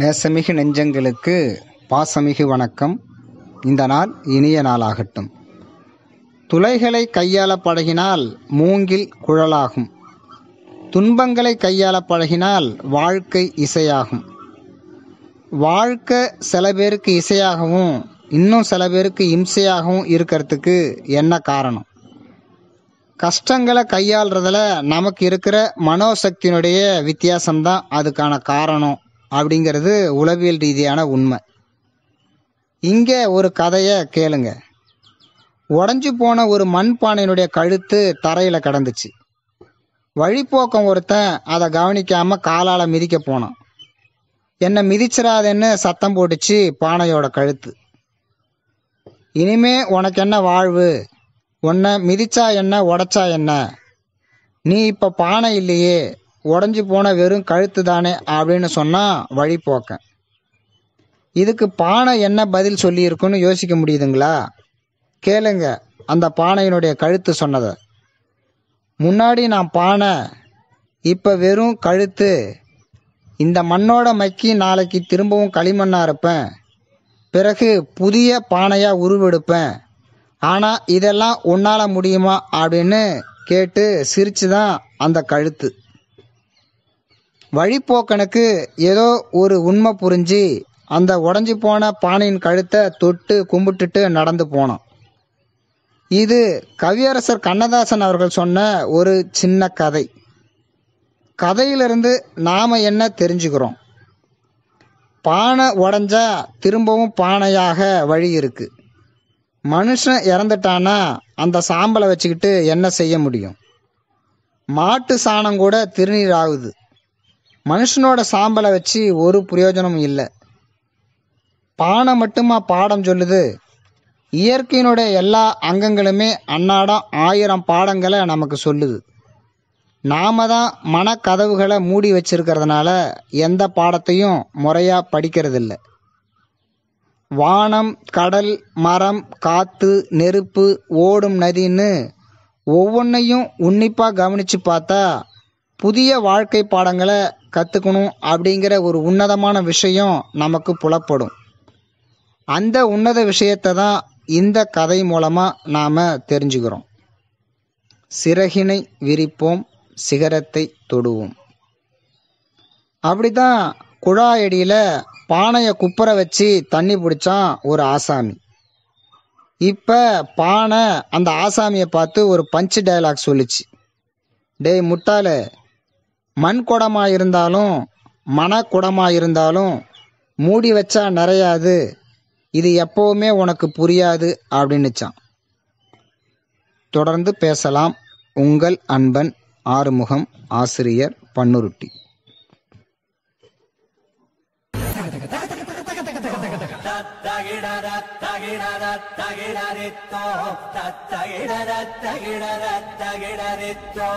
நேசமிகு நெஞ்சங்களுக்கு பாசமிகு வணக்கம் இந்த நாள் இனிய நாளாகட்டும் துளைகளை கையாள பழகினால் மூங்கில் குழலாகும் துன்பங்களை கையாள பழகினால் வாழ்க்கை இசையாகும் வாழ்க்கை சில பேருக்கு இசையாகவும் இன்னும் சில பேருக்கு இம்சையாகவும் இருக்கிறதுக்கு என்ன காரணம் கஷ்டங்களை கையாளுறதுல நமக்கு இருக்கிற மனோசக்தியினுடைய வித்தியாசம்தான் அதுக்கான காரணம் அப்படிங்கிறது உளவியல் ரீதியான உண்மை இங்கே ஒரு கதையை கேளுங்க உடஞ்சி போன ஒரு மண்பானையினுடைய கழுத்து தரையில் கிடந்துச்சு வழிப்போக்கம் ஒருத்தன் அதை கவனிக்காமல் காலால் மிதிக்க போனான் என்னை மிதிச்சிடாதேன்னு சத்தம் போட்டுச்சு பானையோட கழுத்து இனிமே உனக்கு என்ன வாழ்வு உன்னை மிதிச்சா என்ன உடச்சா என்ன நீ இப்போ பானை இல்லையே உடஞ்சி போன வெறும் கழுத்து தானே அப்படின்னு சொன்னால் போக்க இதுக்கு பானை என்ன பதில் சொல்லியிருக்குன்னு யோசிக்க முடியுதுங்களா கேளுங்க அந்த பானையினுடைய கழுத்து சொன்னதை முன்னாடி நான் பானை இப்போ வெறும் கழுத்து இந்த மண்ணோட மக்கி நாளைக்கு திரும்பவும் களிமண்ணாக இருப்பேன் பிறகு புதிய பானையாக உருவெடுப்பேன் ஆனால் இதெல்லாம் உன்னால் முடியுமா அப்படின்னு கேட்டு சிரித்து தான் அந்த கழுத்து வழிப்போக்கனுக்கு ஏதோ ஒரு உண்மை புரிஞ்சு அந்த உடஞ்சி போன பானையின் கழுத்தை தொட்டு கும்பிட்டுட்டு நடந்து போனான் இது கவியரசர் கண்ணதாசன் அவர்கள் சொன்ன ஒரு சின்ன கதை கதையிலிருந்து நாம் என்ன தெரிஞ்சுக்கிறோம் பானை உடஞ்சா திரும்பவும் பானையாக வழி இருக்குது மனுஷன் இறந்துட்டானா அந்த சாம்பலை வச்சுக்கிட்டு என்ன செய்ய முடியும் மாட்டு சாணம் கூட திருநீர் ஆகுது மனுஷனோட சாம்பலை வச்சு ஒரு பிரயோஜனமும் இல்லை பானை மட்டுமா பாடம் சொல்லுது இயற்கையினுடைய எல்லா அங்கங்களுமே அன்னாடம் ஆயிரம் பாடங்களை நமக்கு சொல்லுது நாம தான் மனக்கதவுகளை மூடி வச்சிருக்கிறதுனால எந்த பாடத்தையும் முறையாக படிக்கிறதில்ல வானம் கடல் மரம் காற்று நெருப்பு ஓடும் நதின்னு ஒவ்வொன்றையும் உன்னிப்பாக கவனித்து பார்த்தா புதிய வாழ்க்கை பாடங்களை கற்றுக்கணும் அப்படிங்கிற ஒரு உன்னதமான விஷயம் நமக்கு புலப்படும் அந்த உன்னத விஷயத்தை தான் இந்த கதை மூலமாக நாம் தெரிஞ்சுக்கிறோம் சிறகினை விரிப்போம் சிகரத்தை தொடுவோம் அப்படி தான் குழாயடியில் பானையை குப்புற வச்சு தண்ணி பிடிச்சான் ஒரு ஆசாமி இப்போ பானை அந்த ஆசாமியை பார்த்து ஒரு பஞ்சு டைலாக் சொல்லிச்சு டேய் முட்டாளே மண் குடமாக இருந்தாலும் மனக்குடமாக இருந்தாலும் மூடி வச்சா நிறையாது இது எப்போவுமே உனக்கு புரியாது அப்படின்னுச்சான் தொடர்ந்து பேசலாம் உங்கள் அன்பன் ஆறுமுகம் ஆசிரியர் பன்னுருட்டி தகிடரத்தகிடரத்தகிடரித்தோ தத்தகிடரத்தகிடரத்தகிடரித்தோ